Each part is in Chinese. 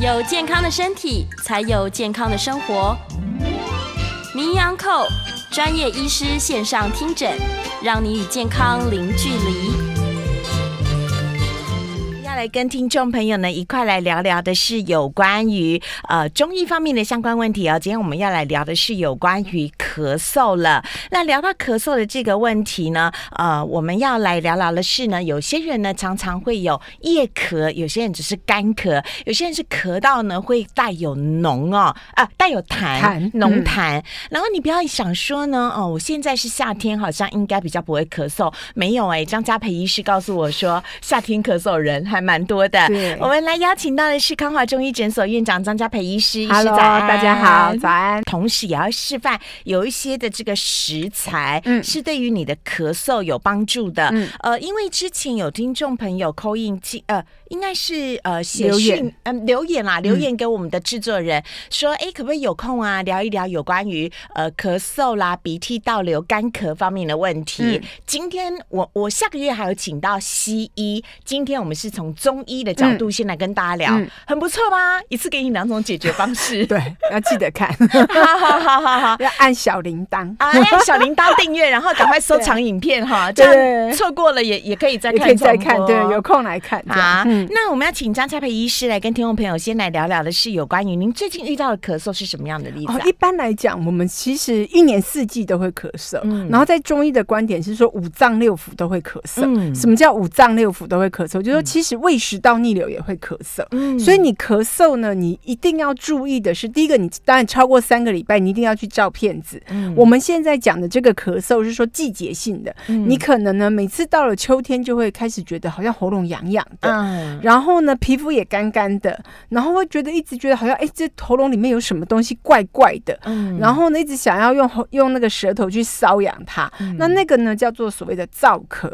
有健康的身体，才有健康的生活。名扬口专业医师线上听诊，让你与健康零距离。来跟听众朋友呢一块来聊聊的是有关于呃中医方面的相关问题哦。今天我们要来聊的是有关于咳嗽了。那聊到咳嗽的这个问题呢，呃，我们要来聊聊的是呢，有些人呢常常会有夜咳，有些人只是干咳，有些人是咳到呢会带有浓哦啊带有痰浓痰。然后你不要想说呢哦，我现在是夏天，好像应该比较不会咳嗽。没有哎，张家培医师告诉我说，夏天咳嗽人还蛮。蛮多的，我们来邀请到的是康华中医诊所院长张家培医师。h e 大家好，早安。同时也要示范有一些的这个食材，嗯，是对于你的咳嗽有帮助的。呃，因为之前有听众朋友扣印，呃，应该是呃写信，嗯，留言啦，留言给我们的制作人说，哎，可不可以有空啊，聊一聊有关于呃咳嗽啦、鼻涕倒流、干咳方面的问题？今天我我下个月还有请到西医，今天我们是从。中医的角度先来跟大家聊，很不错吧？一次给你两种解决方式，对，要记得看，好好好，好好，要按小铃铛啊，小铃铛订阅，然后赶快收藏影片哈，这样错过了也也可以再看，可以再看，对，有空来看啊。那我们要请张蔡培医师来跟听众朋友先来聊聊的是有关于您最近遇到的咳嗽是什么样的例子？哦，一般来讲，我们其实一年四季都会咳嗽，然后在中医的观点是说五脏六腑都会咳嗽。嗯，什么叫五脏六腑都会咳嗽？就是说其实为逆食到逆流也会咳嗽，所以你咳嗽呢，你一定要注意的是，第一个，你当然超过三个礼拜，你一定要去照片子。我们现在讲的这个咳嗽是说季节性的，你可能呢每次到了秋天就会开始觉得好像喉咙痒痒的，然后呢皮肤也干干的，然后会觉得一直觉得好像哎这喉咙里面有什么东西怪怪的，然后呢一直想要用用那个舌头去搔痒它，那那个呢叫做所谓的燥咳，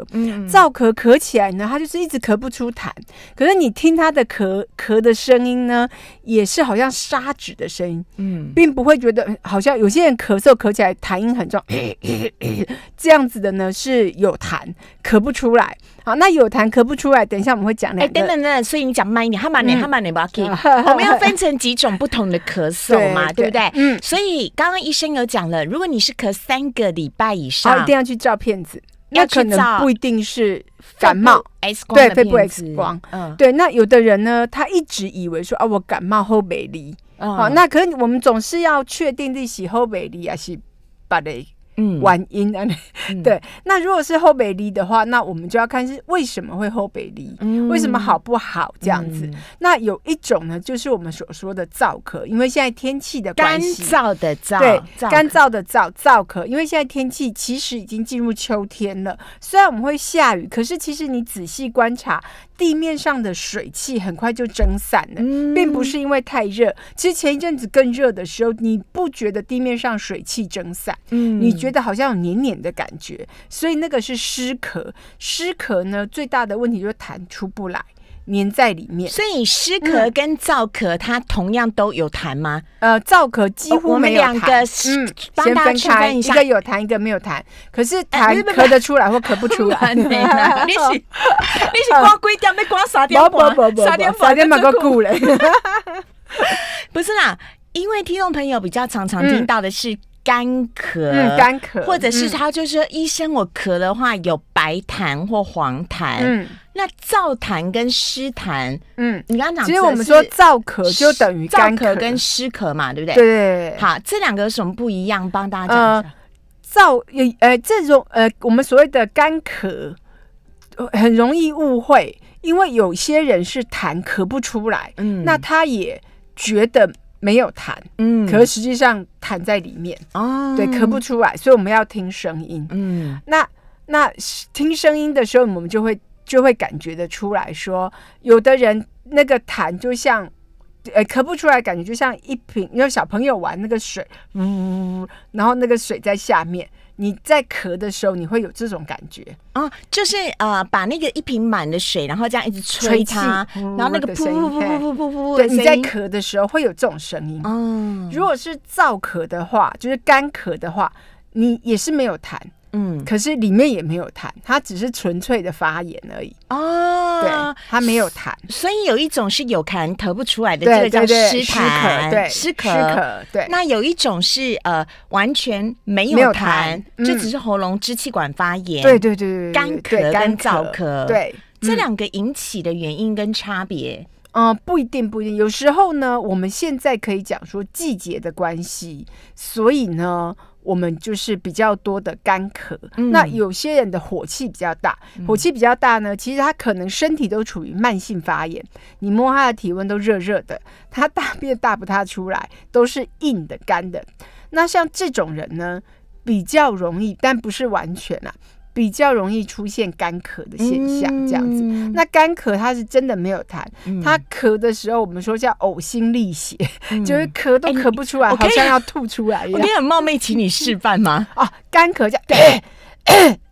燥咳咳起来呢它就是一直咳不出痰。可是你听他的咳咳的声音呢，也是好像砂纸的声音，嗯，并不会觉得好像有些人咳嗽咳起来痰音很重，这样子的呢是有痰咳不出来。好，那有痰咳不出来，等一下我们会讲。哎，等等等等，所以你讲慢一点，哈曼，尼哈马尼要克。我们要分成几种不同的咳嗽嘛，对不对？嗯。所以刚刚医生有讲了，如果你是咳三个礼拜以上，一定要去照片子。那可能不一定是感冒，对，肺部 X 光，对。那有的人呢，他一直以为说啊，我感冒喝美丽，好，那可我们总是要确定这时后美丽还是别的。玩阴啊？对。那如果是后北离的话，那我们就要看是为什么会后北离，为什么好不好这样子？那有一种呢，就是我们所说的燥咳，因为现在天气的关系，燥的燥，对，干燥的燥燥咳。因为现在天气其实已经进入秋天了，虽然我们会下雨，可是其实你仔细观察地面上的水汽，很快就蒸散了，并不是因为太热。其实前一阵子更热的时候，你不觉得地面上水汽蒸散？嗯，你觉。觉得好像有黏黏的感觉，所以那个是湿咳。湿咳呢，最大的问题就是痰出不来，黏在里面。所以湿咳跟燥咳，它同样都有痰吗？呃，燥咳几乎没有痰。我们两个，嗯，先分开一下，一个有痰，一个没有痰。可是痰咳得出来或咳不出来？你是你是光鬼点，没光傻点？不不傻点个嘞？不是啦，因为听众朋友比较常常听到的是。干咳，嗯，干咳，或者是他就是医生，我咳的话有白痰或黄痰，嗯，那燥痰跟湿痰，嗯，你刚刚讲，其实我们说燥咳就等于干咳跟湿咳嘛，对不对？对。好，这两个有什么不一样？帮大家讲一下。燥，呃，呃，这种，呃，我们所谓的干咳，很容易误会，因为有些人是痰咳不出来，嗯，那他也觉得。没有痰，嗯，可是实际上痰在里面，哦，对，咳不出来，所以我们要听声音，嗯，那那听声音的时候，我们就会就会感觉得出来说，有的人那个痰就像，呃，咳不出来，感觉就像一瓶，因为小朋友玩那个水，呜，然后那个水在下面。你在咳的时候，你会有这种感觉啊，就是呃，把那个一瓶满的水，然后这样一直吹它，然后那个噗噗噗噗噗噗噗，你在咳的时候会有这种声音。嗯，如果是燥咳的话，就是干咳的话，你也是没有痰。嗯，可是里面也没有痰，它只是纯粹的发炎而已啊。对，它没有痰，所以有一种是有痰咳不出来的，这个叫湿痰，对，湿咳。对，那有一种是呃完全没有痰，就只是喉咙支气管发炎。对对对对，干咳跟燥咳，对，这两个引起的原因跟差别。嗯，不一定，不一定。有时候呢，我们现在可以讲说季节的关系，所以呢，我们就是比较多的干咳。那有些人的火气比较大，火气比较大呢，其实他可能身体都处于慢性发炎，你摸他的体温都热热的，他大便大不大出来，都是硬的、干的。那像这种人呢，比较容易，但不是完全啊。比较容易出现干咳的现象，这样子。那干咳它是真的没有痰，它咳的时候我们说叫呕心沥血，就是咳都咳不出来，好像要吐出来一样。我 很冒昧请你示范吗？哦，干咳叫。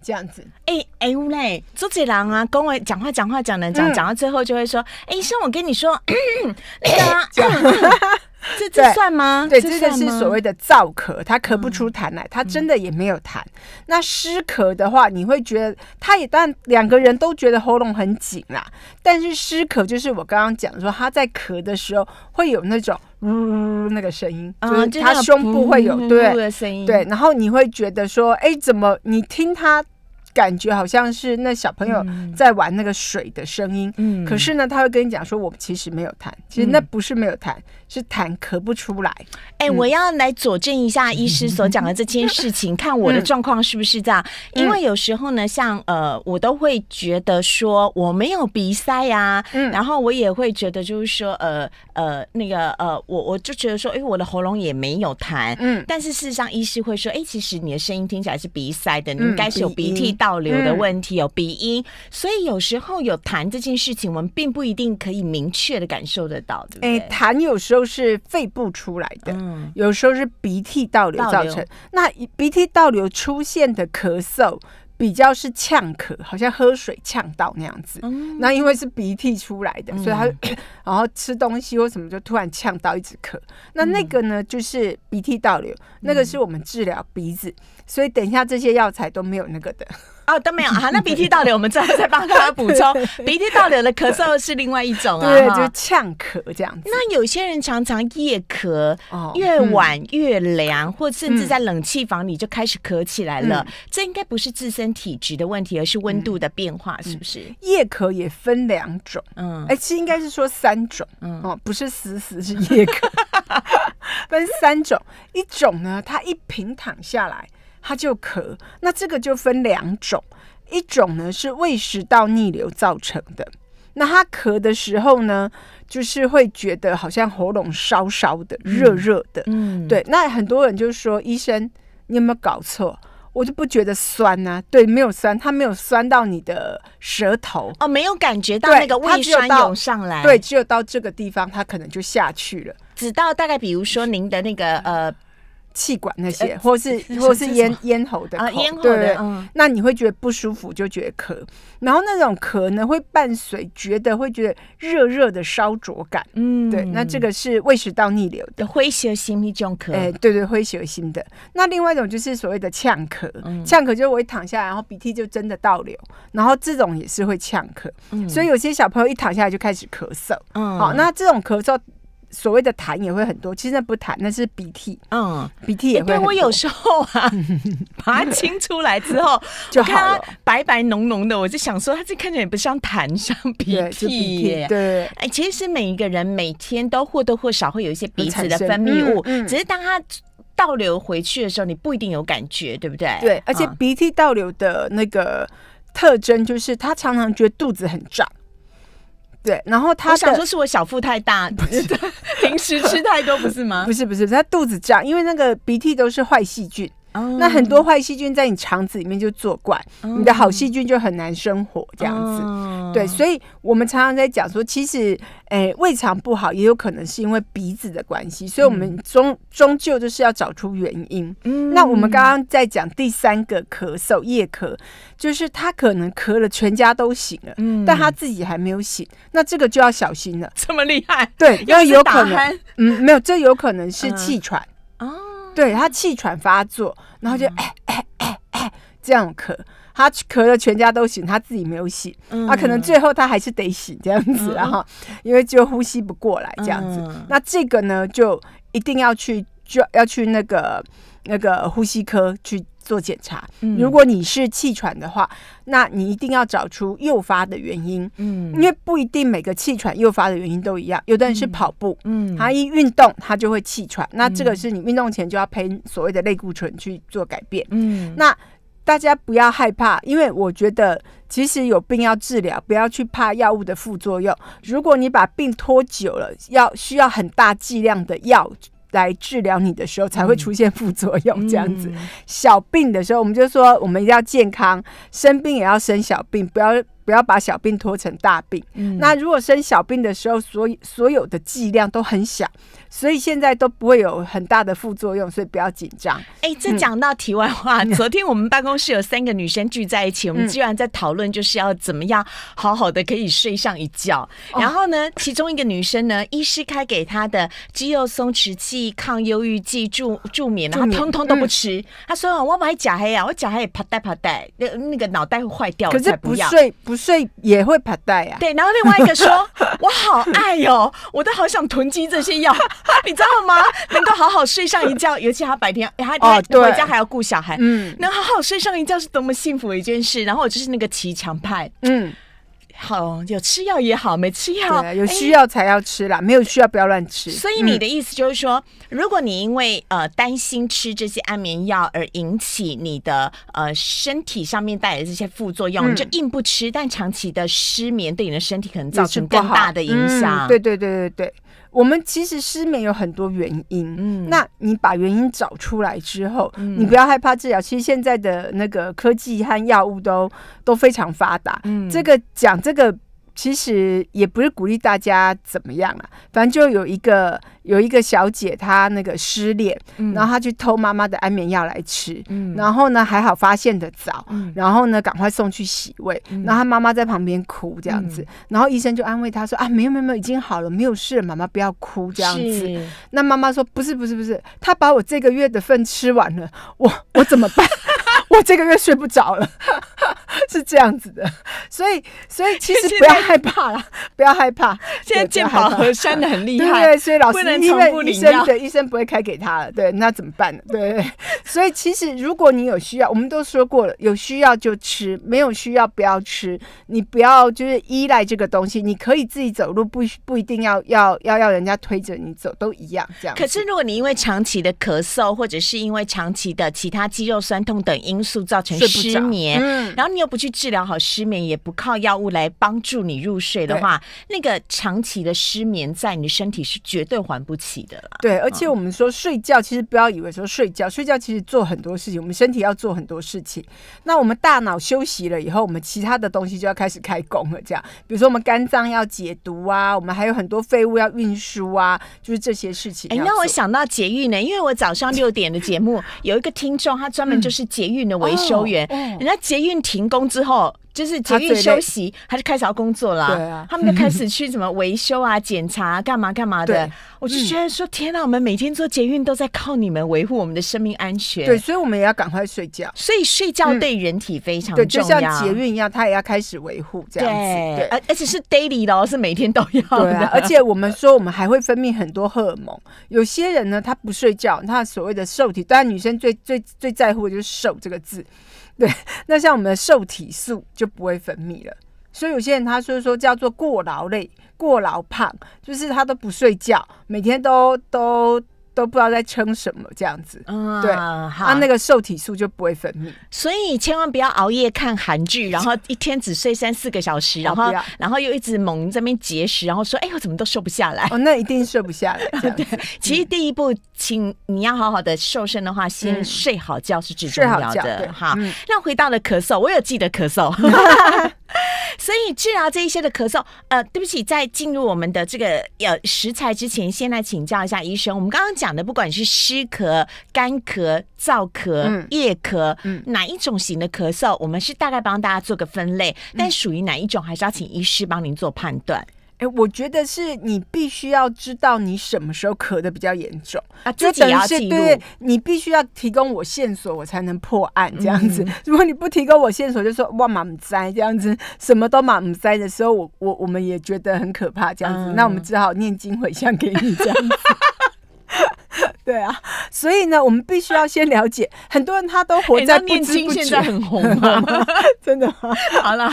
这样子，哎哎，屋嘞，周杰伦啊，跟我讲话讲话讲能讲，讲到最后就会说，哎，医生，我跟你说，那个，这 这算吗？对，这个是所谓的燥咳，他咳不出痰来，他真的也没有痰。那湿咳的话，你会觉得他也，但两个人都觉得喉咙很紧啦。但是湿咳就是我刚刚讲说，他在咳的时候会有那种呜那个声音，所以他胸部会有对的声音，对。然后你会觉得说，哎，怎么你听他？感觉好像是那小朋友在玩那个水的声音，嗯，可是呢，他会跟你讲说，我们其实没有弹，其实那不是没有弹。是痰咳不出来。哎，我要来佐证一下医师所讲的这件事情，看我的状况是不是这样？因为有时候呢，像呃，我都会觉得说我没有鼻塞呀，嗯，然后我也会觉得就是说，呃呃，那个呃，我我就觉得说，哎，我的喉咙也没有痰，嗯，但是事实上医师会说，哎，其实你的声音听起来是鼻塞的，你应该是有鼻涕倒流的问题，有鼻音，所以有时候有痰这件事情，我们并不一定可以明确的感受得到，对不对？痰有时候。都是肺部出来的，有时候是鼻涕倒流造成。那鼻涕倒流出现的咳嗽，比较是呛咳，好像喝水呛到那样子。那因为是鼻涕出来的，所以他 然后吃东西或什么就突然呛到，一直咳。那那个呢，就是鼻涕倒流，那个是我们治疗鼻子。所以等一下这些药材都没有那个的。啊，都没有啊，那鼻涕倒流，我们之后再帮他补充。鼻涕倒流的咳嗽是另外一种啊，就是呛咳这样子。那有些人常常夜咳，越晚越凉，或甚至在冷气房里就开始咳起来了。这应该不是自身体质的问题，而是温度的变化，是不是？夜咳也分两种，嗯，哎，应该是说三种，哦，不是死死是夜咳，分三种，一种呢，它一平躺下来。它就咳，那这个就分两种，一种呢是胃食道逆流造成的。那它咳的时候呢，就是会觉得好像喉咙烧烧的、热热的。嗯，对。那很多人就说：“医生，你有没有搞错？我就不觉得酸呐。”对，没有酸，它没有酸到你的舌头。哦，没有感觉到那个胃酸涌上来。对，只有到这个地方，它可能就下去了。只到大概，比如说您的那个呃。气管那些，或是或是咽咽喉的，对，那你会觉得不舒服，就觉得咳，然后那种咳呢，会伴随觉得会觉得热热的烧灼感，嗯，对，那这个是胃食道逆流的，灰血心那种咳，哎，对对，灰小心的。那另外一种就是所谓的呛咳，呛咳就是我一躺下来，然后鼻涕就真的倒流，然后这种也是会呛咳，所以有些小朋友一躺下来就开始咳嗽，嗯，好，那这种咳嗽。所谓的痰也会很多，其实那不痰，那是鼻涕。嗯，鼻涕也会。对，我有时候啊，把它清出来之后，就看它白白浓浓的，我就想说，它这看起来也不像痰，像鼻涕。对。哎，其实每一个人每天都或多或少会有一些鼻子的分泌物，只是当它倒流回去的时候，你不一定有感觉，对不对？对。而且鼻涕倒流的那个特征就是，他常常觉得肚子很胀。对，然后他想说是我小腹太大，平时吃太多不是吗？不是不是，他肚子胀，因为那个鼻涕都是坏细菌。那很多坏细菌在你肠子里面就作怪，你的好细菌就很难生活这样子。对，所以我们常常在讲说，其实诶，胃肠不好也有可能是因为鼻子的关系，所以我们终终究就是要找出原因。那我们刚刚在讲第三个咳嗽夜咳，就是他可能咳了，全家都醒了，但他自己还没有醒，那这个就要小心了，这么厉害？对，因为有可能，嗯，没有，这有可能是气喘。对他气喘发作，然后就哎哎哎哎这样咳，他咳的全家都醒，他自己没有醒，他可能最后他还是得醒这样子，然后因为就呼吸不过来这样子，那这个呢就一定要去就要去那个那个呼吸科去。做检查，如果你是气喘的话，那你一定要找出诱发的原因。嗯，因为不一定每个气喘诱发的原因都一样，有的人是跑步，嗯，他一运动他就会气喘，那这个是你运动前就要喷所谓的类固醇去做改变。嗯，那大家不要害怕，因为我觉得其实有病要治疗，不要去怕药物的副作用。如果你把病拖久了，要需要很大剂量的药。来治疗你的时候才会出现副作用，这样子。小病的时候，我们就说我们一定要健康，生病也要生小病，不要。不要把小病拖成大病。嗯，那如果生小病的时候，所所有的剂量都很小，所以现在都不会有很大的副作用，所以不要紧张。哎，这讲到题外话，昨天我们办公室有三个女生聚在一起，我们居然在讨论就是要怎么样好好的可以睡上一觉。然后呢，其中一个女生呢，医师开给她的肌肉松弛剂、抗忧郁剂、助助眠，然后通通都不吃。她说：“我买假黑啊，我假黑也啪带啪带，那那个脑袋会坏掉。”可是不睡不。睡也会怕带呀。对，然后另外一个说：“ 我好爱哟，我都好想囤积这些药，你知道吗？能够好好睡上一觉，尤其他白天，他他回家还要顾小孩，嗯，能好好睡上一觉是多么幸福的一件事。”然后我就是那个骑墙派，嗯。好，有吃药也好，没吃药，有需要才要吃啦，没有需要不要乱吃。所以你的意思就是说，如果你因为呃担心吃这些安眠药而引起你的呃身体上面带来这些副作用，就硬不吃，但长期的失眠对你的身体可能造成更大的影响。对对对对对。我们其实失眠有很多原因，嗯，那你把原因找出来之后，你不要害怕治疗。其实现在的那个科技和药物都都非常发达，嗯，这个讲这个。其实也不是鼓励大家怎么样了，反正就有一个有一个小姐，她那个失恋，然后她去偷妈妈的安眠药来吃，然后呢还好发现的早，然后呢赶快送去洗胃，然后妈妈在旁边哭这样子，然后医生就安慰她说啊没有没有没有，已经好了，没有事，妈妈不要哭这样子。那妈妈说不是不是不是，她把我这个月的份吃完了，我我怎么办？我这个月睡不着了，是这样子的，所以所以其实不要害怕啦，不要害怕。现在健保核删的很厉害，对，所以老师因为医生对医生不会开给他了，对，那怎么办呢？对，所以其实如果你有需要，我们都说过了，有需要就吃，没有需要不要吃。你不要就是依赖这个东西，你可以自己走路，不不一定要要要要人家推着你走，都一样这样。可是如果你因为长期的咳嗽，或者是因为长期的其他肌肉酸痛等因，塑造成失眠，然后你又不去治疗好失眠，也不靠药物来帮助你入睡的话，那个长期的失眠在你的身体是绝对还不起的了。对，而且我们说睡觉，其实不要以为说睡觉，睡觉其实做很多事情，我们身体要做很多事情。那我们大脑休息了以后，我们其他的东西就要开始开工了。这样，比如说我们肝脏要解毒啊，我们还有很多废物要运输啊，就是这些事情。哎，让我想到节育呢，因为我早上六点的节目 有一个听众，他专门就是节育的。维修员，人家捷运停工之后。就是节运休息，还是开始要工作啦。对啊，他们就开始去什么维修啊、检查、干嘛干嘛的。我就觉得说，天啊，我们每天做捷运都在靠你们维护我们的生命安全。对，所以我们也要赶快睡觉。所以睡觉对人体非常对，就像捷运一样，他也要开始维护这样子。对，而而且是 daily 咯，是每天都要。对啊，而且我们说，我们还会分泌很多荷尔蒙。有些人呢，他不睡觉，他所谓的瘦体，当然女生最最最在乎的就是“瘦”这个字。对，那像我们的受体素就不会分泌了，所以有些人他说说叫做过劳累、过劳胖，就是他都不睡觉，每天都都。都不知道在撑什么这样子，嗯，对，啊，那个瘦体素就不会分泌，所以千万不要熬夜看韩剧，然后一天只睡三四个小时，然后然后又一直猛那边节食，然后说，哎，我怎么都瘦不下来？哦，那一定瘦不下来。对，其实第一步，请你要好好的瘦身的话，先睡好觉是最重要的。好，那回到了咳嗽，我有记得咳嗽。所以治疗这一些的咳嗽，呃，对不起，在进入我们的这个有食材之前，先来请教一下医生。我们刚刚讲的，不管是湿咳、干咳、燥咳、夜咳，哪一种型的咳嗽，我们是大概帮大家做个分类，但属于哪一种，还是要请医师帮您做判断。哎，我觉得是你必须要知道你什么时候咳的比较严重啊，就等于是对你必须要提供我线索，我才能破案这样子。如果你不提供我线索，就说哇满塞这样子，什么都满塞的时候，我我我们也觉得很可怕这样子，那我们只好念经回向给你这样。子。对啊，所以呢，我们必须要先了解，很多人他都活在面筋现在很红吗？真的 好了。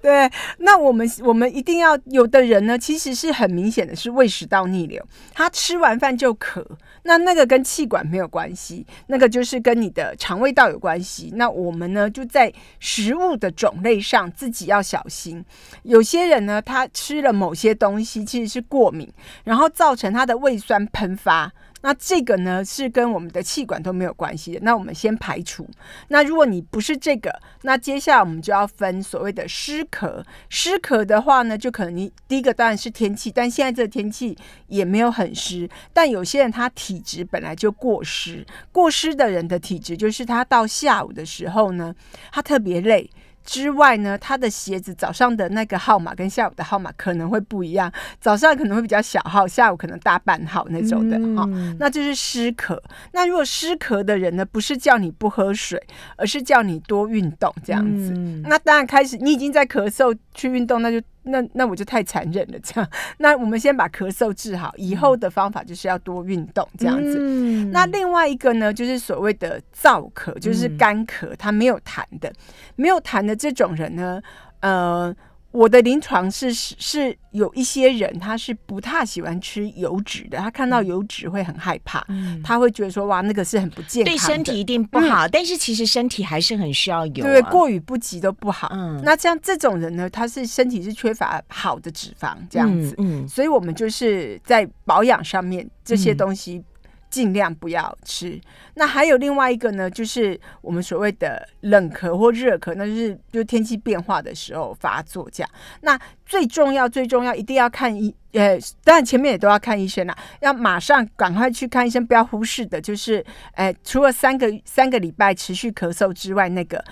对，那我们我们一定要有的人呢，其实是很明显的，是胃食道逆流，他吃完饭就渴，那那个跟气管没有关系，那个就是跟你的肠胃道有关系。那我们呢，就在食物的种类上自己要小心。有些人呢，他吃了某些东西，其实是过敏，然后造成他的胃酸喷发。那这个呢是跟我们的气管都没有关系的，那我们先排除。那如果你不是这个，那接下来我们就要分所谓的湿咳。湿咳的话呢，就可能你第一个当然是天气，但现在这天气也没有很湿，但有些人他体质本来就过湿，过湿的人的体质就是他到下午的时候呢，他特别累。之外呢，他的鞋子早上的那个号码跟下午的号码可能会不一样，早上可能会比较小号，下午可能大半号那种的，哈，那就是湿咳。那如果湿咳的人呢，不是叫你不喝水，而是叫你多运动这样子。那当然开始你已经在咳嗽去运动，那就。那那我就太残忍了，这样。那我们先把咳嗽治好，以后的方法就是要多运动，这样子。那另外一个呢，就是所谓的燥咳，就是干咳，它没有痰的，没有痰的这种人呢，呃。我的临床是是有一些人，他是不太喜欢吃油脂的，他看到油脂会很害怕，他会觉得说哇，那个是很不健康，对身体一定不好。但是其实身体还是很需要油，对，过于不及都不好。嗯，那像这种人呢，他是身体是缺乏好的脂肪这样子，嗯，所以我们就是在保养上面这些东西。尽量不要吃。那还有另外一个呢，就是我们所谓的冷咳或热咳，那就是就天气变化的时候发作这样。那最重要、最重要，一定要看医，呃，当然前面也都要看医生啦，要马上赶快去看医生，不要忽视的，就是，呃，除了三个三个礼拜持续咳嗽之外，那个。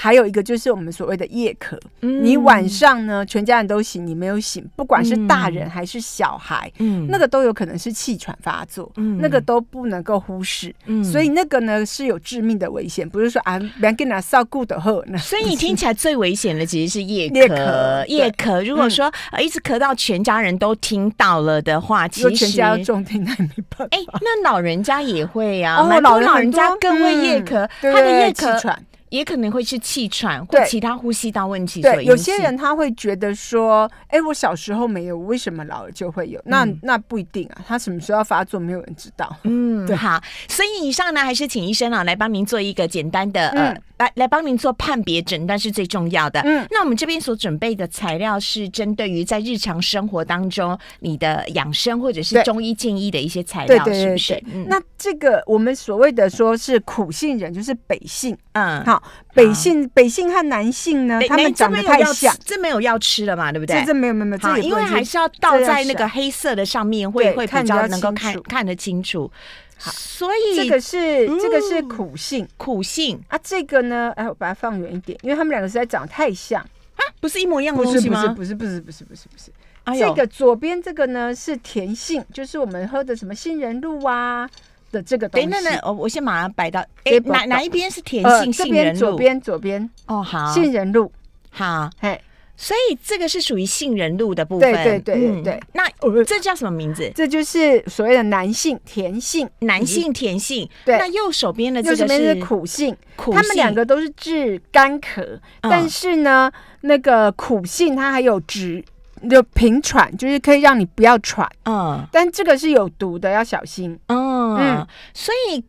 还有一个就是我们所谓的夜咳，你晚上呢全家人都醒，你没有醒，不管是大人还是小孩，嗯，那个都有可能是气喘发作，嗯，那个都不能够忽视，嗯，所以那个呢是有致命的危险，不是说啊，别给他照顾的喝。所以你听起来最危险的其实是夜咳，夜咳。如果说一直咳到全家人都听到了的话，其实全家重听也没办。哎，那老人家也会呀，哦，老老人家更会夜咳，他的夜咳。喘。也可能会是气喘或其他呼吸道问题所对，有些人他会觉得说：“哎，我小时候没有，为什么老了就会有？”那那不一定啊，他什么时候发作，没有人知道。嗯，对。好，所以以上呢，还是请医生啊来帮您做一个简单的，来来帮您做判别诊断是最重要的。嗯，那我们这边所准备的材料是针对于在日常生活当中你的养生或者是中医建议的一些材料，对对对对。那这个我们所谓的说是苦杏仁，就是北杏。嗯，好。北杏、北杏和南杏呢？他们长得太像，这没有要吃了嘛？对不对？这这没有没有，因为还是要倒在那个黑色的上面，会会比较能够看看得清楚。所以这个是这个是苦杏，苦杏啊，这个呢，哎，我把它放远一点，因为他们两个实在长得太像啊，不是一模一样的东西吗？不是不是不是不是不是不是。这个左边这个呢是甜杏，就是我们喝的什么杏仁露啊。的这个东西，那那我我先马上摆到，哎、哪哪一边是甜性？这边左边，左边哦，好，杏仁露，好，嘿。所以这个是属于杏仁露的部分，对对对对对。那这叫什么名字？这就是所谓的男性甜性，男性甜性。对，那右手边的右手边是苦性，苦它们两个都是治干咳，但是呢，那个苦性它还有止，就平喘，就是可以让你不要喘，嗯，但这个是有毒的，要小心，嗯。嗯，所以，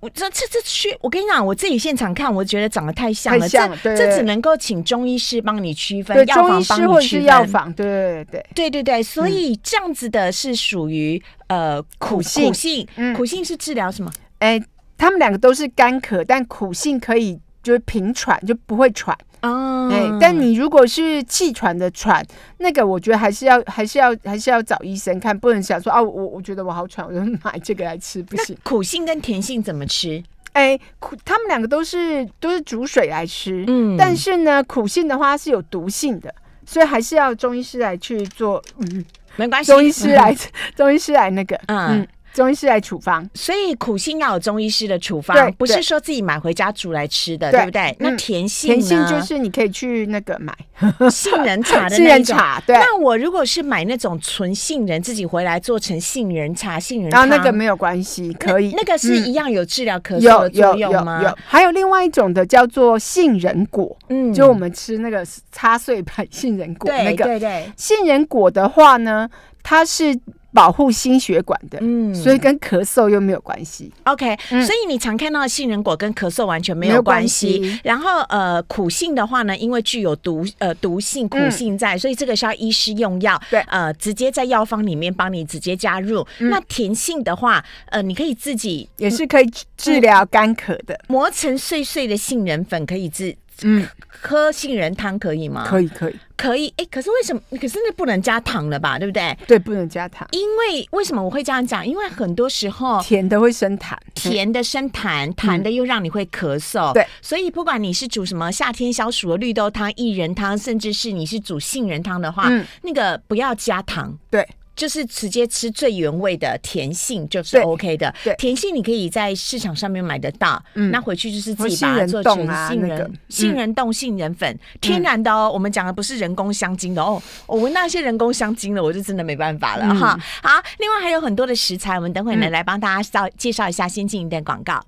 我这这这去，我跟你讲，我自己现场看，我觉得长得太像了，这这只能够请中医师帮你区分，对，房帮你或药房，对对对对对对，所以这样子的是属于呃苦性，苦性，苦性是治疗什么？哎，他们两个都是干咳，但苦性可以就是平喘，就不会喘。哦，但你如果是气喘的喘，那个我觉得还是要还是要还是要找医生看，不能想说啊，我我觉得我好喘，我就买这个来吃，不行。苦性跟甜性怎么吃？哎，苦，他们两个都是都是煮水来吃，嗯，但是呢，苦性的话是有毒性的，所以还是要中医师来去做，嗯，没关系，中医师来，中医师来那个，嗯嗯。中医师来处方，所以苦性要有中医师的处方，不是说自己买回家煮来吃的，对不对？那甜性甜性就是你可以去那个买 杏仁茶的杏仁茶。对。那我如果是买那种纯杏仁，自己回来做成杏仁茶、杏仁，茶那个没有关系，可以。那个是一样有治疗咳嗽的作用吗？有。还有另外一种的叫做杏仁果，嗯，就我们吃那个擦碎版杏仁果那个。对对对。杏仁果的话呢，它是。保护心血管的，嗯，所以跟咳嗽又没有关系。OK，所以你常看到的杏仁果跟咳嗽完全没有关系。然后，呃，苦杏的话呢，因为具有毒，呃，毒性苦性在，所以这个是要医师用药，对，呃，直接在药方里面帮你直接加入。那甜杏的话，呃，你可以自己也是可以治疗干咳的，磨成碎碎的杏仁粉可以治。嗯，喝杏仁汤可以吗？可以，可以，可以。哎，可是为什么？可是那不能加糖了吧？对不对？对，不能加糖。因为为什么我会这样讲？因为很多时候甜的会生痰，甜的生痰，痰的又让你会咳嗽。对，所以不管你是煮什么夏天消暑的绿豆汤、薏仁汤，甚至是你是煮杏仁汤的话，那个不要加糖。对。就是直接吃最原味的甜杏就是 OK 的，甜杏你可以在市场上面买得到，那回去就是自己把它做成杏仁杏仁冻、杏仁粉，天然的哦。我们讲的不是人工香精的哦，我闻到一些人工香精了，我就真的没办法了哈。好，另外还有很多的食材，我们等会呢来帮大家稍介绍一下。先进一点广告。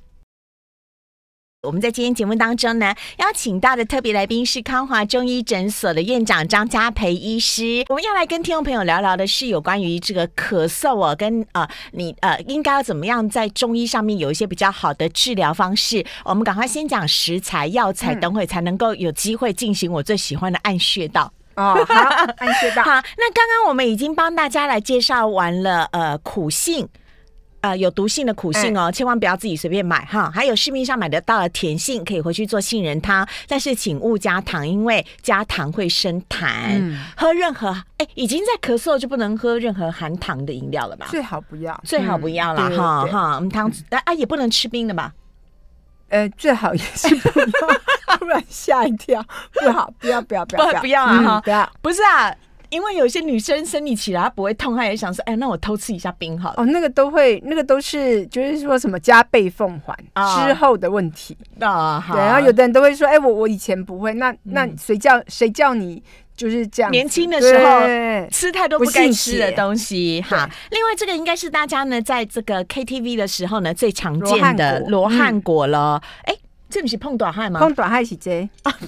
我们在今天节目当中呢，邀请到的特别来宾是康华中医诊所的院长张家培医师。我们要来跟听众朋友聊聊的是有关于这个咳嗽哦，跟呃，你呃应该要怎么样在中医上面有一些比较好的治疗方式。我们赶快先讲食材药材，等会才能够有机会进行我最喜欢的按穴道哦。好，按穴道。好，那刚刚我们已经帮大家来介绍完了呃苦杏。呃，有毒性的苦杏哦，千万不要自己随便买哈。还有市面上买得到的甜杏，可以回去做杏仁汤，但是请勿加糖，因为加糖会生痰。喝任何哎，已经在咳嗽，就不能喝任何含糖的饮料了吧？最好不要，最好不要了哈哈。我们汤，哎也不能吃冰的吧？呃，最好也是不要，不然吓一跳，不好，不要不要不要 不要啊哈，不要，不是啊。因为有些女生生理起来，她不会痛，她也想说，哎，那我偷吃一下冰好了。哦，那个都会，那个都是就是说什么加倍奉还之后的问题啊。对，然后有的人都会说，哎，我我以前不会，那那谁叫谁叫你就是这样？年轻的时候吃太多不该吃的东西哈。另外，这个应该是大家呢，在这个 KTV 的时候呢，最常见的罗汉果了。哎，这不是碰短汉吗？碰短海是这。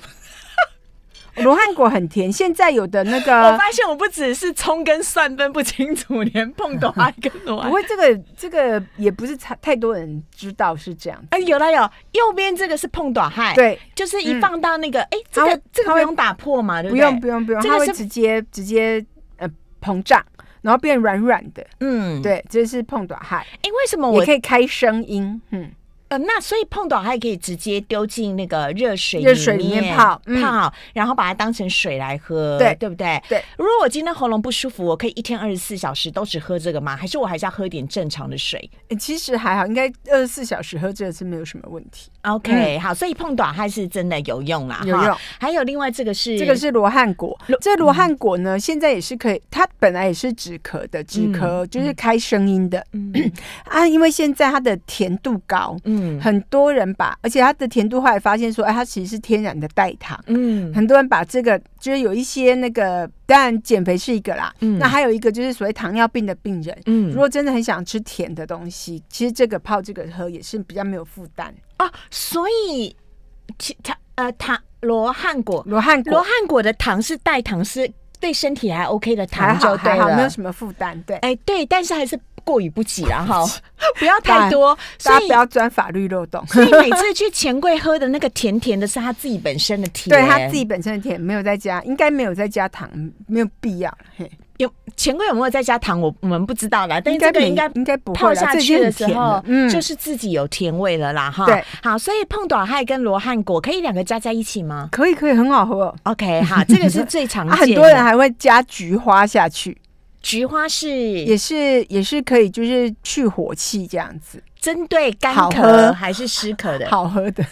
罗汉果很甜，现在有的那个，我发现我不只是葱跟蒜分不清楚，连碰短害根都。不过这个这个也不是太太多人知道是这样。哎，有了有，右边这个是碰短害，对，就是一放到那个，哎，这个这个不用打破嘛，不用不用不用，它会直接直接呃膨胀，然后变软软的，嗯，对，这是碰短害。哎，为什么？也可以开声音，嗯。呃，那所以碰短还可以直接丢进那个热水热水里面泡泡，然后把它当成水来喝，对对不对？对。如果我今天喉咙不舒服，我可以一天二十四小时都只喝这个吗？还是我还是要喝一点正常的水？其实还好，应该二十四小时喝这个是没有什么问题。OK，好，所以碰短还是真的有用啊，有用。还有另外这个是这个是罗汉果，这罗汉果呢，现在也是可以，它本来也是止咳的，止咳就是开声音的。嗯、啊，因为现在它的甜度高。嗯，很多人把，而且它的甜度后来发现说，哎，它其实是天然的代糖。嗯，很多人把这个，就是有一些那个，当然减肥是一个啦。嗯，那还有一个就是所谓糖尿病的病人，嗯，如果真的很想吃甜的东西，其实这个泡这个喝也是比较没有负担啊。所以，他呃糖罗汉果罗汉果罗汉果的糖是代糖是。对身体还 OK 的，糖就还好，没有什么负担。对，哎对，但是还是过于不济了哈，不要太多，所以不要钻法律漏洞。所以每次去钱柜喝的那个甜甜的，是他自己本身的甜，对，他自己本身的甜没有在加，应该没有在加糖，没有必要。嘿。有钱柜有没有再加糖？我我们不知道啦。但这个应该应该泡下去的时候，嗯，就是自己有甜味了啦，哈。对，好，所以碰短害跟罗汉果可以两个加在一起吗？可以，可以，很好喝。OK，好，这个是最常见，很多人还会加菊花下去。菊花是也是也是可以，就是去火气这样子，针对干咳还是湿咳的，好喝的。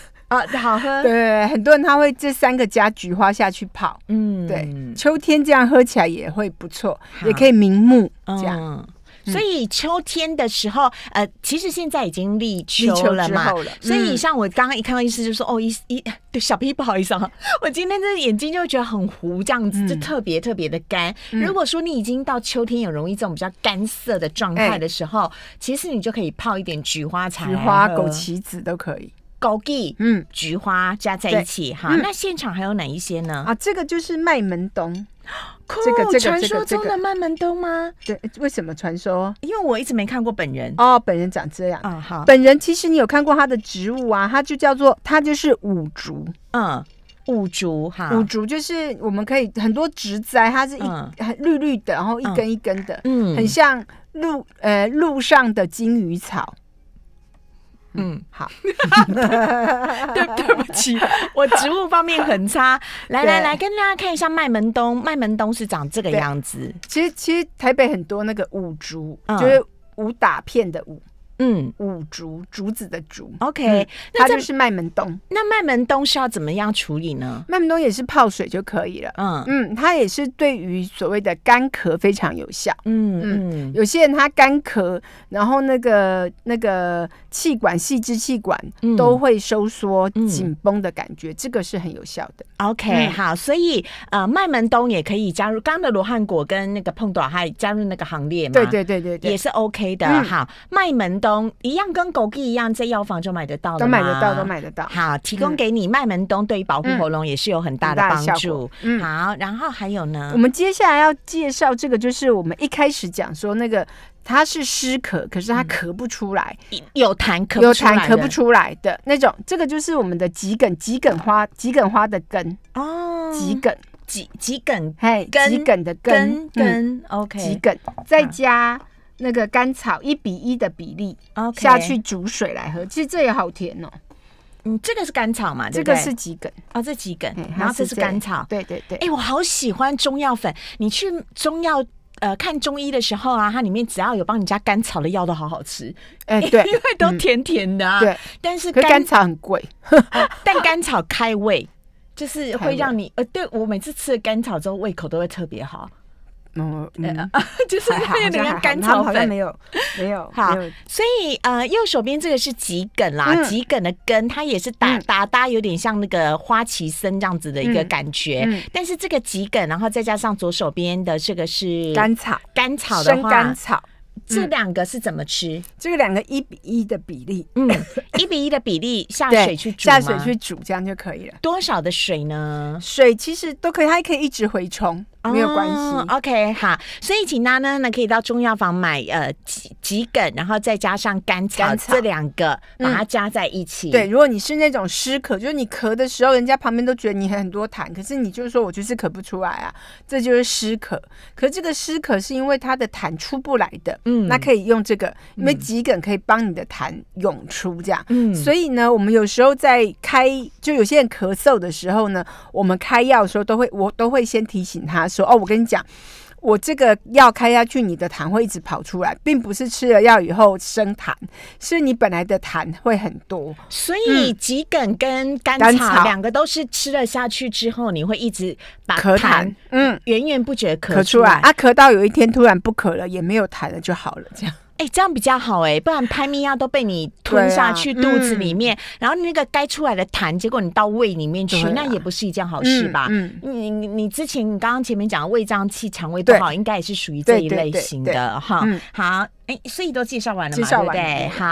好喝，对很多人他会这三个加菊花下去泡，嗯，对，秋天这样喝起来也会不错，也可以明目，嗯，所以秋天的时候，呃，其实现在已经立秋了嘛，所以像我刚刚一看到意思就是说，哦，一一对小 P 不好意思啊，我今天的眼睛就觉得很糊，这样子就特别特别的干。如果说你已经到秋天有容易这种比较干涩的状态的时候，其实你就可以泡一点菊花茶、菊花、枸杞子都可以。枸杞、嗯，菊花加在一起哈，那现场还有哪一些呢？啊，这个就是麦门冬，这个这个这个传说中的麦门冬吗？对，为什么传说？因为我一直没看过本人哦，本人长这样啊，好，本人其实你有看过他的植物啊，它就叫做它就是五竹，嗯，五竹哈，五竹就是我们可以很多植栽，它是一很绿绿的，然后一根一根的，嗯，很像路呃路上的金鱼草。嗯，好，对，对不起，我植物方面很差。来来来，跟大家看一下麦门冬，麦门冬是长这个样子。其实其实台北很多那个五竹，就是武打片的武。嗯，五竹竹子的竹，OK，那就是麦门冬。那麦门冬是要怎么样处理呢？麦门冬也是泡水就可以了。嗯嗯，它也是对于所谓的干咳非常有效。嗯嗯，有些人他干咳，然后那个那个气管、细支气管都会收缩紧绷的感觉，这个是很有效的。OK，好，所以呃，麦门冬也可以加入刚刚的罗汉果跟那个碰短还加入那个行列嘛？对对对对对，也是 OK 的。好，麦门。东一样跟枸杞一样，在药房就买得到都买得到，都买得到。好，提供给你。麦门冬对于保护喉咙也是有很大的帮助。嗯，好，然后还有呢，我们接下来要介绍这个，就是我们一开始讲说那个，它是湿咳，可是它咳不出来，有痰咳，有痰咳不出来的那种。这个就是我们的桔梗，桔梗花，桔梗花的根哦，桔梗，桔桔梗，嘿，桔梗的根，根，OK，桔梗再加。那个甘草一比一的比例下去煮水来喝，其实这也好甜哦。嗯，这个是甘草嘛？这个是桔梗啊，这桔梗，然后这是甘草。对对对。哎，我好喜欢中药粉。你去中药呃看中医的时候啊，它里面只要有帮你加甘草的药都好好吃。哎，对，因为都甜甜的啊。对。但是甘草很贵，但甘草开胃，就是会让你呃，对我每次吃了甘草之后，胃口都会特别好。嗯，就是还有那个甘草粉没有？没有。好，所以呃，右手边这个是桔梗啦，桔梗的根，它也是打打搭，有点像那个花旗参这样子的一个感觉。但是这个桔梗，然后再加上左手边的这个是甘草，甘草生甘草，这两个是怎么吃？这个两个一比一的比例，嗯，一比一的比例下水去煮，下水去煮这样就可以了。多少的水呢？水其实都可以，它可以一直回冲。没有关系，OK，好，所以请娜呢，可以到中药房买呃桔桔梗，然后再加上甘草这两个，把它加在一起。对，如果你是那种湿咳，就是你咳的时候，人家旁边都觉得你很多痰，可是你就是说，我就是咳不出来啊，这就是湿咳。可这个湿咳是因为它的痰出不来的，嗯，那可以用这个，因为桔梗可以帮你的痰涌出，这样。嗯，所以呢，我们有时候在开，就有些人咳嗽的时候呢，我们开药的时候都会，我都会先提醒他。说哦，我跟你讲，我这个药开下去，你的痰会一直跑出来，并不是吃了药以后生痰，是你本来的痰会很多。所以桔梗跟甘草两个都是吃了下去之后，你会一直把咳痰，嗯，源源不绝咳出来。啊，咳到有一天突然不咳了，也没有痰了就好了，这样。哎，这样比较好哎，不然拍咪呀都被你吞下去肚子里面，然后那个该出来的痰，结果你到胃里面去，那也不是一件好事吧？嗯，你你之前你刚刚前面讲的胃胀气、肠胃不好，应该也是属于这一类型的哈。好。哎，所以都介绍完了嘛，对不对？好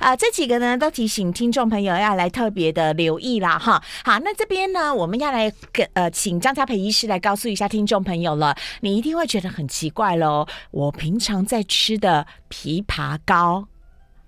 啊，这几个呢都提醒听众朋友要来特别的留意啦，哈。好，那这边呢，我们要来跟呃，请张嘉培医师来告诉一下听众朋友了。你一定会觉得很奇怪喽，我平常在吃的枇杷膏。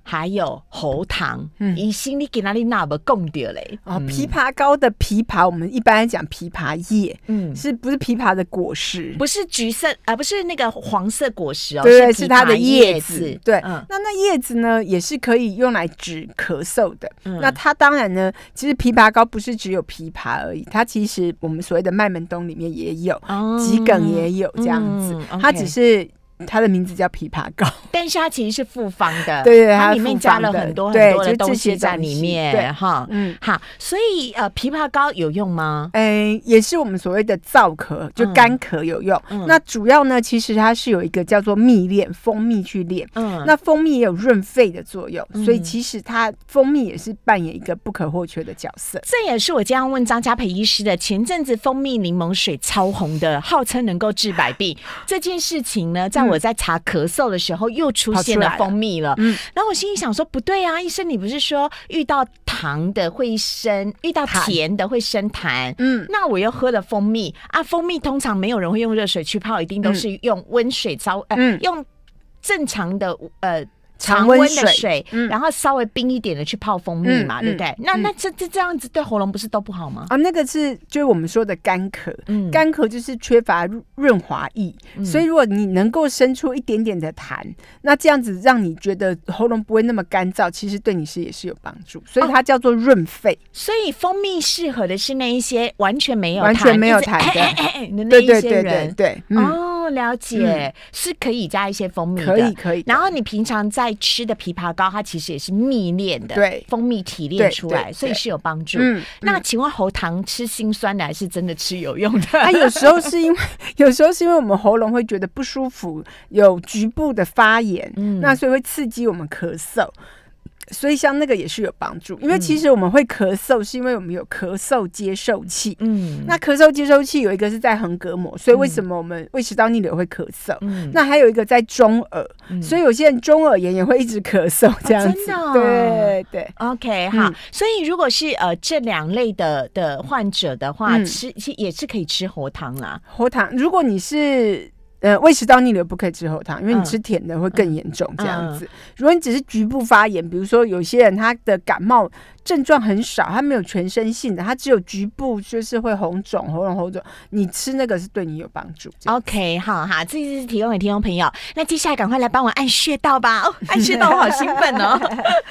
还有喉糖，嗯，以心你给哪里那不供掉嘞？哦，枇杷膏的枇杷，我们一般讲枇杷叶，嗯，是不是枇杷的果实？不是橘色啊，不是那个黄色果实哦，对，是它的叶子。对，那那叶子呢，也是可以用来止咳嗽的。那它当然呢，其实枇杷膏不是只有枇杷而已，它其实我们所谓的麦门冬里面也有，桔梗也有这样子，它只是。它的名字叫枇杷膏，但是它其实是复方的，对对，它里面加了很多很多的东西在里面，对哈，嗯，好，所以呃，枇杷膏有用吗？哎，也是我们所谓的燥咳，就干咳有用。那主要呢，其实它是有一个叫做蜜炼蜂蜜去炼，嗯，那蜂蜜也有润肺的作用，所以其实它蜂蜜也是扮演一个不可或缺的角色。这也是我经常问张家培医师的，前阵子蜂蜜柠檬水超红的，号称能够治百病这件事情呢，在我。我在查咳嗽的时候，又出现了蜂蜜了。嗯，然后我心里想说，不对啊，医生，你不是说遇到糖的会生，遇到甜的会生痰？嗯，那我又喝了蜂蜜啊，蜂蜜通常没有人会用热水去泡，一定都是用温水，糟呃，用正常的呃。常温的水，然后稍微冰一点的去泡蜂蜜嘛，对不对？那那这这这样子对喉咙不是都不好吗？啊，那个是就是我们说的干咳，干咳就是缺乏润滑液，所以如果你能够生出一点点的痰，那这样子让你觉得喉咙不会那么干燥，其实对你是也是有帮助，所以它叫做润肺。所以蜂蜜适合的是那一些完全没有完全没有痰的那对些人，对哦，了解是可以加一些蜂蜜的，可以可以，然后你平常在。吃的枇杷膏，它其实也是蜜炼的，对，蜂蜜提炼出来，所以是有帮助。那请问喉糖吃辛酸的还是真的吃有用的？它 有时候是因为，有时候是因为我们喉咙会觉得不舒服，有局部的发炎，那所以会刺激我们咳嗽。所以像那个也是有帮助，因为其实我们会咳嗽，是因为我们有咳嗽接收器。嗯，那咳嗽接收器有一个是在横膈膜，所以为什么我们胃食道逆流会咳嗽？那还有一个在中耳，所以有些人中耳炎也会一直咳嗽这样子。真的，对对。OK 好。所以如果是呃这两类的的患者的话，吃吃也是可以吃喉糖啦。喉糖，如果你是。呃，胃食道逆流不可以吃喉糖，因为你吃甜的会更严重。这样子，如果你只是局部发炎，比如说有些人他的感冒。症状很少，它没有全身性的，它只有局部，就是会红肿，喉咙红肿。你吃那个是对你有帮助。OK，好哈，这是提供给听众朋友。那接下来赶快来帮我按穴道吧，按 穴道我好兴奋哦。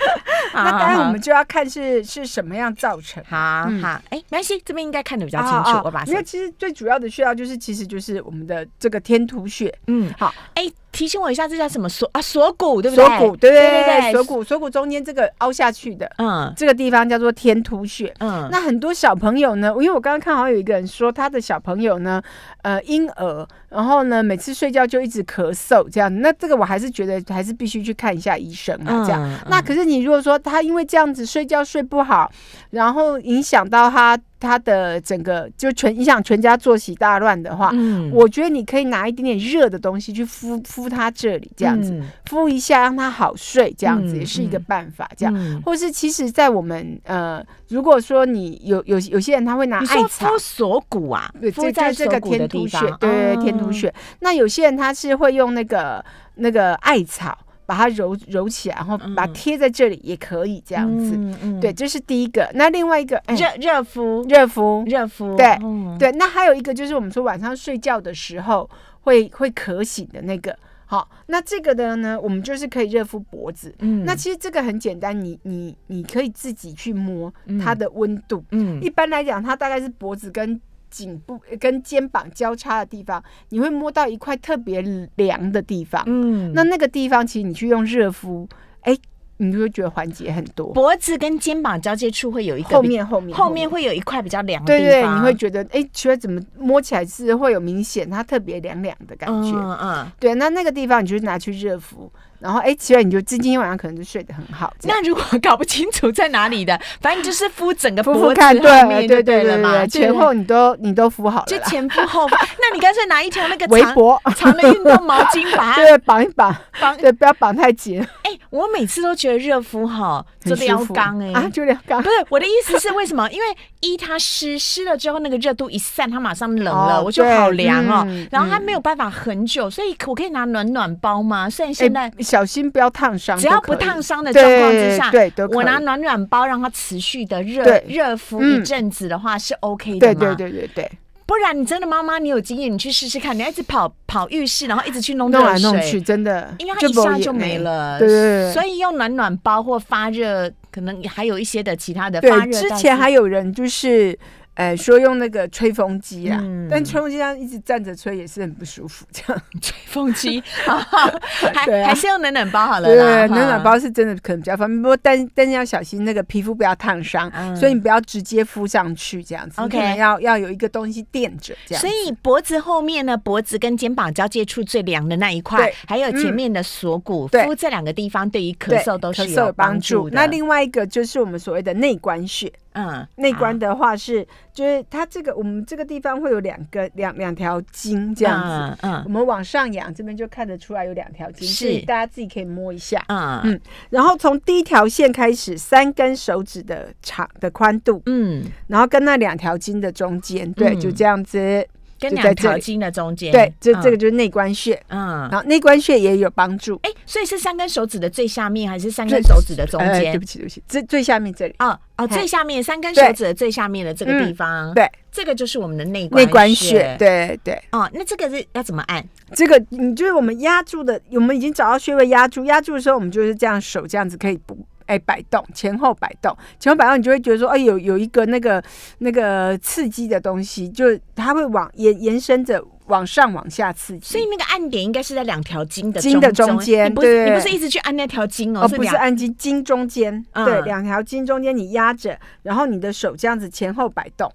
那当然，我们就要看是是什么样造成。好好，哎，关系，这边应该看得比较清楚，我把因为其实最主要的穴道就是，其实就是我们的这个天突穴。嗯，好，哎。提醒我一下，这叫什么锁啊？锁骨对不对？锁骨对对对，锁骨锁骨中间这个凹下去的，嗯，这个地方叫做天突穴。嗯，那很多小朋友呢，因为我刚刚看好有一个人说他的小朋友呢，呃，婴儿，然后呢每次睡觉就一直咳嗽这样。那这个我还是觉得还是必须去看一下医生嘛，这样。那可是你如果说他因为这样子睡觉睡不好，然后影响到他。他的整个就全影响全家作息大乱的话，嗯，我觉得你可以拿一点点热的东西去敷敷他这里，这样子敷一下让他好睡，这样子也是一个办法。这样，或是其实在我们呃，如果说你有有有些人他会拿艾草，敷锁骨啊，敷在这个天突穴，对对天突穴。那有些人他是会用那个那个艾草。把它揉揉起来，然后把它贴在这里也可以这样子。对，这是第一个。那另外一个，热热敷，热敷，热敷。对对。那还有一个就是我们说晚上睡觉的时候会会咳醒的那个。好，那这个的呢，我们就是可以热敷脖子。嗯，那其实这个很简单，你你你可以自己去摸它的温度。嗯，一般来讲，它大概是脖子跟。颈部跟肩膀交叉的地方，你会摸到一块特别凉的地方。嗯，那那个地方其实你去用热敷，哎，你就会觉得缓解很多。脖子跟肩膀交接处会有一个后面后面后面会有一块比较凉，对对，你会觉得哎，觉实怎么摸起来是会有明显它特别凉凉的感觉。嗯嗯，对，那那个地方你就拿去热敷。然后哎奇来你就今今天晚上可能就睡得很好。那如果搞不清楚在哪里的，反正就是敷整个敷敷看，对对对对对前后你都你都敷好了。就前敷后，那你干脆拿一条那个围 脖、长的运动毛巾把 对绑一绑，绑对不要绑太紧。哎，我每次都觉得热敷好，很刚哎啊，就两刚。不是我的意思是为什么？因为一它湿湿了之后，那个热度一散，它马上冷了，我就好凉哦。然后它没有办法很久，所以我可以拿暖暖包嘛。虽然现在。小心不要烫伤，只要不烫伤的状况之下，对对，我拿暖暖包让它持续的热热敷一阵子的话是 OK 的嘛？对对对对对，不然你真的妈妈，你有经验，你去试试看，你要一直跑跑浴室，然后一直去弄弄来弄去，真的，因为它一下就没了，对对，所以用暖暖包或发热，可能还有一些的其他的发热，之前还有人就是。哎，说用那个吹风机啊，但吹风机上一直站着吹也是很不舒服。这样，吹风机 还还是用暖暖包好了。对，暖暖包是真的可能比较方便，不过但但是要小心那个皮肤不要烫伤，所以你不要直接敷上去这样子，OK？要要有一个东西垫着这样。所以脖子后面呢，脖子跟肩膀交界处最凉的那一块，还有前面的锁骨，敷这两个地方对于咳嗽都是有帮助。那另外一个就是我们所谓的内关穴。嗯，内关的话是，就是它这个我们这个地方会有两个两两条筋这样子，嗯嗯，我们往上仰这边就看得出来有两条筋，是大家自己可以摸一下，嗯嗯，然后从第一条线开始，三根手指的长的宽度，嗯，然后跟那两条筋的中间，对，就这样子。跟两条筋的中间，对，这这个就是内关穴，嗯，然后内关穴也有帮助，哎，所以是三根手指的最下面，还是三根手指的中间？对不起，对不起，最最下面这里，哦哦，最下面三根手指的最下面的这个地方，对，这个就是我们的内内关穴，对对，哦，那这个是要怎么按？这个，你就是我们压住的，我们已经找到穴位，压住，压住的时候，我们就是这样手这样子可以不。哎，摆动，前后摆动，前后摆动，你就会觉得说，哎，有有一个那个那个刺激的东西，就它会往延延伸着往上往下刺激。所以那个按点应该是在两条筋的筋的中间，你不是你不是一直去按那条筋哦，是按筋筋中间，对，两条筋中间你压着，然后你的手这样子前后摆动。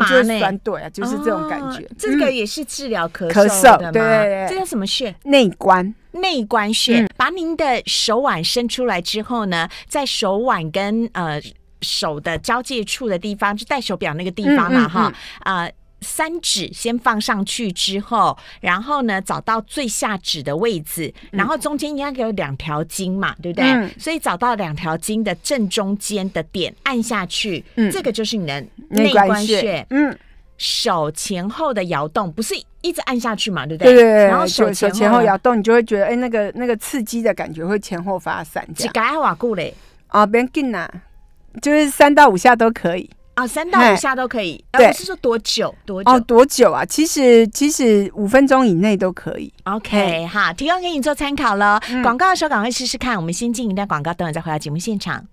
就是酸痛啊，就是这种感觉。这个也是治疗咳嗽的，对，这叫什么穴？内关。内关穴，把您的手腕伸出来之后呢，在手腕跟呃手的交界处的地方，就戴手表那个地方嘛，哈啊。三指先放上去之后，然后呢，找到最下指的位置，然后中间应该有两条筋嘛，对不对？嗯。所以找到两条筋的正中间的点，按下去，嗯，这个就是你的内关穴。嗯。手前后的摇动，不是一直按下去嘛？对不对？对对对。然后手前前后摇动，你就会觉得，哎，那个那个刺激的感觉会前后发散。几个瓦固嘞？啊，别紧呐，就是三到五下都可以。啊，三到五下都可以。啊，不是说多久，多久？哦，多久啊？其实，其实五分钟以内都可以。OK，好，提供给你做参考了。广告的时候赶快试试看。我们先进一段广告，等会再回到节目现场。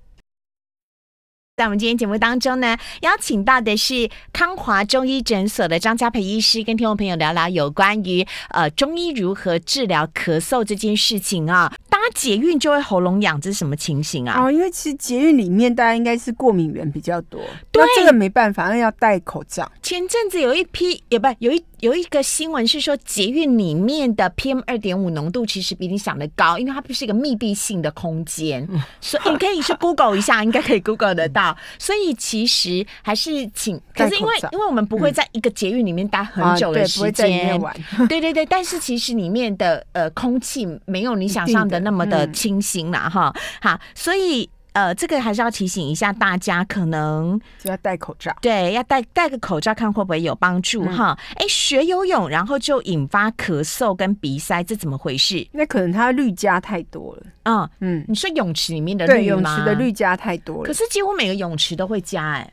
在我们今天节目当中呢，邀请到的是康华中医诊所的张家培医师，跟听众朋友聊聊有关于呃中医如何治疗咳嗽这件事情啊。搭捷运就会喉咙痒，这是什么情形啊？哦，因为其实捷运里面大家应该是过敏源比较多，那这个没办法，那要戴口罩。前阵子有一批也不有一。有一个新闻是说，捷运里面的 PM 二点五浓度其实比你想的高，因为它不是一个密闭性的空间，所以你可以去 Google 一下，应该可以 Google 得到。所以其实还是请，可是因为因为我们不会在一个捷运里面待很久的时间，对 对对，但是其实里面的呃空气没有你想像的那么的清新啦，哈，好，所以。呃，这个还是要提醒一下大家，可能就要戴口罩。对，要戴戴个口罩，看会不会有帮助哈。哎，学游泳然后就引发咳嗽跟鼻塞，这怎么回事？那可能它氯加太多了。嗯嗯，你说泳池里面的氯吗？泳池的氯加太多了。可是几乎每个泳池都会加，哎，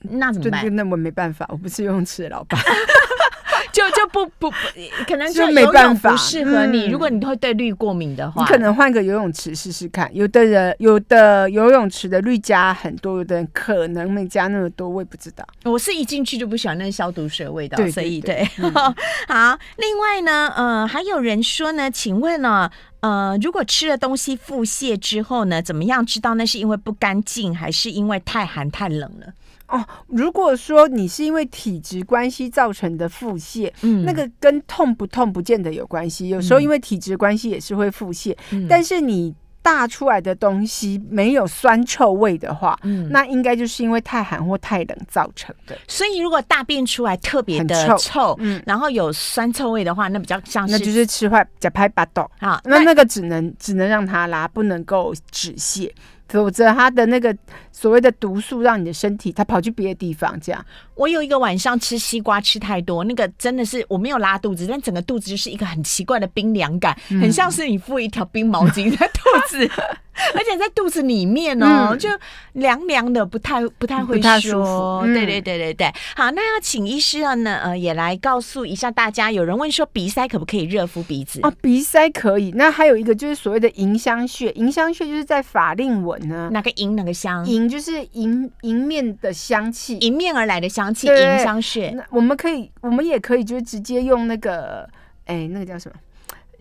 那怎么办？那我没办法，我不是游泳池的老板。就就不不不，可能就办法不适合你。如果你会对氯过敏的话，你可能换个游泳池试试看。有的人有的游泳池的氯加很多，有的人可能没加那么多，我也不知道。我是一进去就不喜欢那消毒水味道，所以对。好，另外呢，呃，还有人说呢，请问呢，呃，如果吃了东西腹泻之后呢，怎么样知道那是因为不干净，还是因为太寒太冷了？哦，如果说你是因为体质关系造成的腹泻，嗯，那个跟痛不痛不见得有关系。有时候因为体质关系也是会腹泻，但是你大出来的东西没有酸臭味的话，嗯，那应该就是因为太寒或太冷造成的。所以如果大便出来特别的臭，嗯，然后有酸臭味的话，那比较像是那就是吃坏假拍巴豆啊。那那个只能只能让它拉，不能够止泻。否则，它的那个所谓的毒素，让你的身体它跑去别的地方。这样，我有一个晚上吃西瓜吃太多，那个真的是我没有拉肚子，但整个肚子就是一个很奇怪的冰凉感，很像是你敷一条冰毛巾在肚子。而且在肚子里面哦，就凉凉的，不太不太会说。舒服。对对对对对，好，那要请医师啊呢，呃，也来告诉一下大家。有人问说，鼻塞可不可以热敷鼻子啊？鼻塞可以。那还有一个就是所谓的迎香穴，迎香穴就是在法令纹呢，哪个迎哪个香？迎就是迎迎面的香气，迎面而来的香气，迎香穴。我们可以，我们也可以，就是直接用那个，哎，那个叫什么？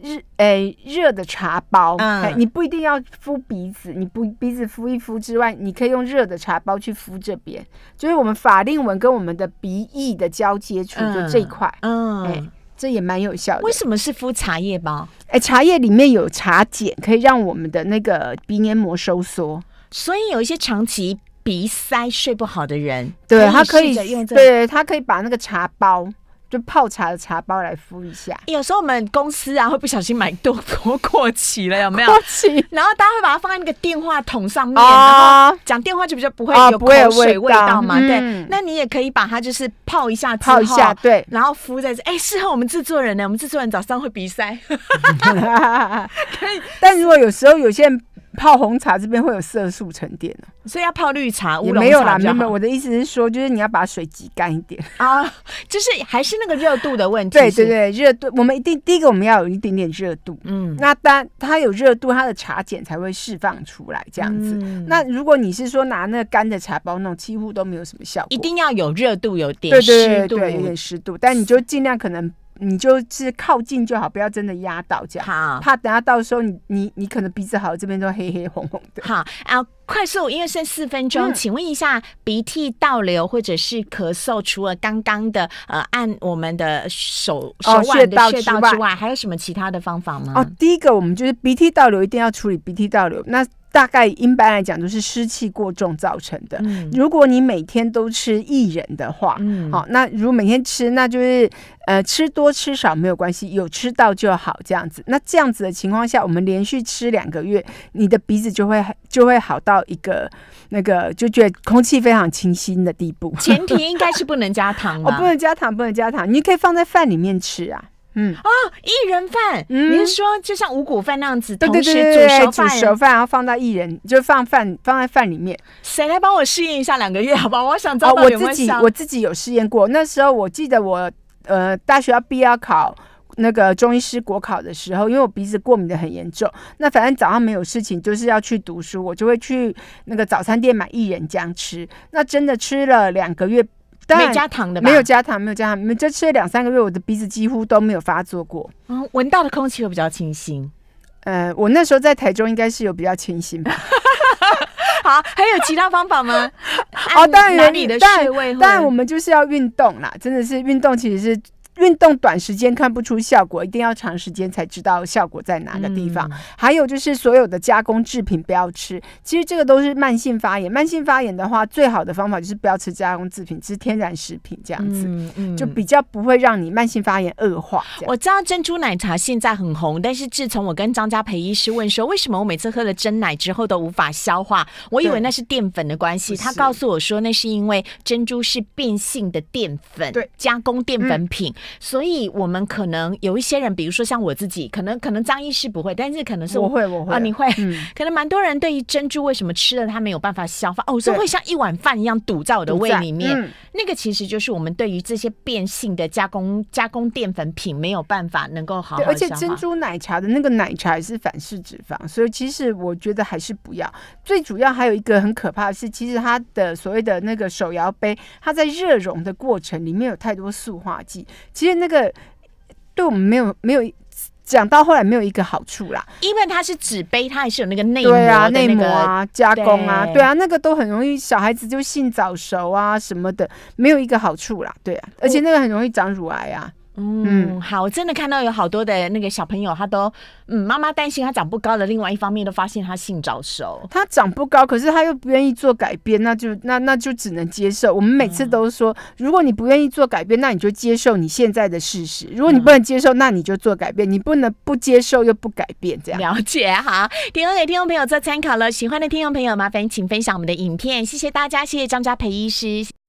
日诶，热的茶包，嗯，你不一定要敷鼻子，你不鼻子敷一敷之外，你可以用热的茶包去敷这边，就是我们法令纹跟我们的鼻翼的交接处，就这一块，嗯，哎，这也蛮有效的。为什么是敷茶叶包？哎，茶叶里面有茶碱，可以让我们的那个鼻黏膜收缩，所以有一些长期鼻塞睡不好的人，对他可以用，对他可以把那个茶包。就泡茶的茶包来敷一下，有时候我们公司啊会不小心买多多 过期了，有没有？过期，然后大家会把它放在那个电话筒上面，然后讲电话就比较不会有口水味道嘛。对，那你也可以把它就是泡一下，泡一下，对，然后敷在这。哎，适合我们制作人呢，我们制作人早上会鼻塞。可以，但如果有时候有些人。泡红茶这边会有色素沉淀呢，所以要泡绿茶。我没有啦，没有。我的意思是说，就是你要把水挤干一点啊，就 是还是那个热度的问题。对对对，热度。我们一定第一个我们要有一点点热度，嗯，那当它有热度，它的茶碱才会释放出来这样子。那如果你是说拿那个干的茶包弄，几乎都没有什么效果。一定要有热度，有点湿度，有点湿度，但你就尽量可能。你就是靠近就好，不要真的压到就好，怕等下到时候你你你可能鼻子好这边都黑黑红红的。好啊，快速，因为剩四分钟，请问一下，鼻涕倒流或者是咳嗽，除了刚刚的呃按我们的手手腕的穴道之外，还有什么其他的方法吗？哦，第一个我们就是鼻涕倒流一定要处理鼻涕倒流，那。大概一般来讲都是湿气过重造成的。如果你每天都吃薏仁的话，好，那如果每天吃，那就是呃吃多吃少没有关系，有吃到就好这样子。那这样子的情况下，我们连续吃两个月，你的鼻子就会就会好到一个那个就觉得空气非常清新的地步。前提应该是不能加糖 哦，不能加糖，不能加糖。你可以放在饭里面吃啊。嗯啊，薏仁饭，你是说就像五谷饭那样子，对对对熟饭，煮熟饭，然后放到薏仁，就放饭，放在饭里面。谁来帮我试验一下两个月？好吧，我想知道我自己，我自己有试验过。那时候我记得我呃，大学要毕业考那个中医师国考的时候，因为我鼻子过敏的很严重。那反正早上没有事情，就是要去读书，我就会去那个早餐店买薏仁浆吃。那真的吃了两个月。没加糖的，没有加糖，没有加糖，我就吃了两三个月，我的鼻子几乎都没有发作过。嗯，闻到的空气会比较清新。呃，我那时候在台中应该是有比较清新吧。好，还有其他方法吗？哦，当然有，但当然我们就是要运动啦，真的是运动其实是。运动短时间看不出效果，一定要长时间才知道效果在哪个地方。还有就是所有的加工制品不要吃，其实这个都是慢性发炎。慢性发炎的话，最好的方法就是不要吃加工制品，吃天然食品这样子，就比较不会让你慢性发炎恶化。我知道珍珠奶茶现在很红，但是自从我跟张家培医师问说，为什么我每次喝了真奶之后都无法消化，我以为那是淀粉的关系，他告诉我说那是因为珍珠是变性的淀粉，对加工淀粉品。所以我们可能有一些人，比如说像我自己，可能可能张医师不会，但是可能是我会，我会啊，你会，可能蛮多人对于珍珠为什么吃了它没有办法消化哦，这会像一碗饭一样堵在我的胃里面。那个其实就是我们对于这些变性的加工加工淀粉品没有办法能够好好而且珍珠奶茶的那个奶茶是反式脂肪，所以其实我觉得还是不要。最主要还有一个很可怕的是，其实它的所谓的那个手摇杯，它在热熔的过程里面有太多塑化剂。其实那个对我们没有没有讲到后来没有一个好处啦，因为它是纸杯，它也是有那个内膜、内膜啊加工啊，对啊，那个都很容易小孩子就性早熟啊什么的，没有一个好处啦，对啊，而且那个很容易长乳癌啊。嗯，好，我真的看到有好多的那个小朋友，他都嗯，妈妈担心他长不高的。另外一方面，都发现他性早熟。他长不高，可是他又不愿意做改变，那就那那就只能接受。我们每次都说，如果你不愿意做改变，那你就接受你现在的事实。如果你不能接受，那你就做改变。你不能不接受又不改变，这样了解哈。提供给听众朋友做参考了。喜欢的听众朋友，麻烦请分享我们的影片，谢谢大家，谢谢张家培医师。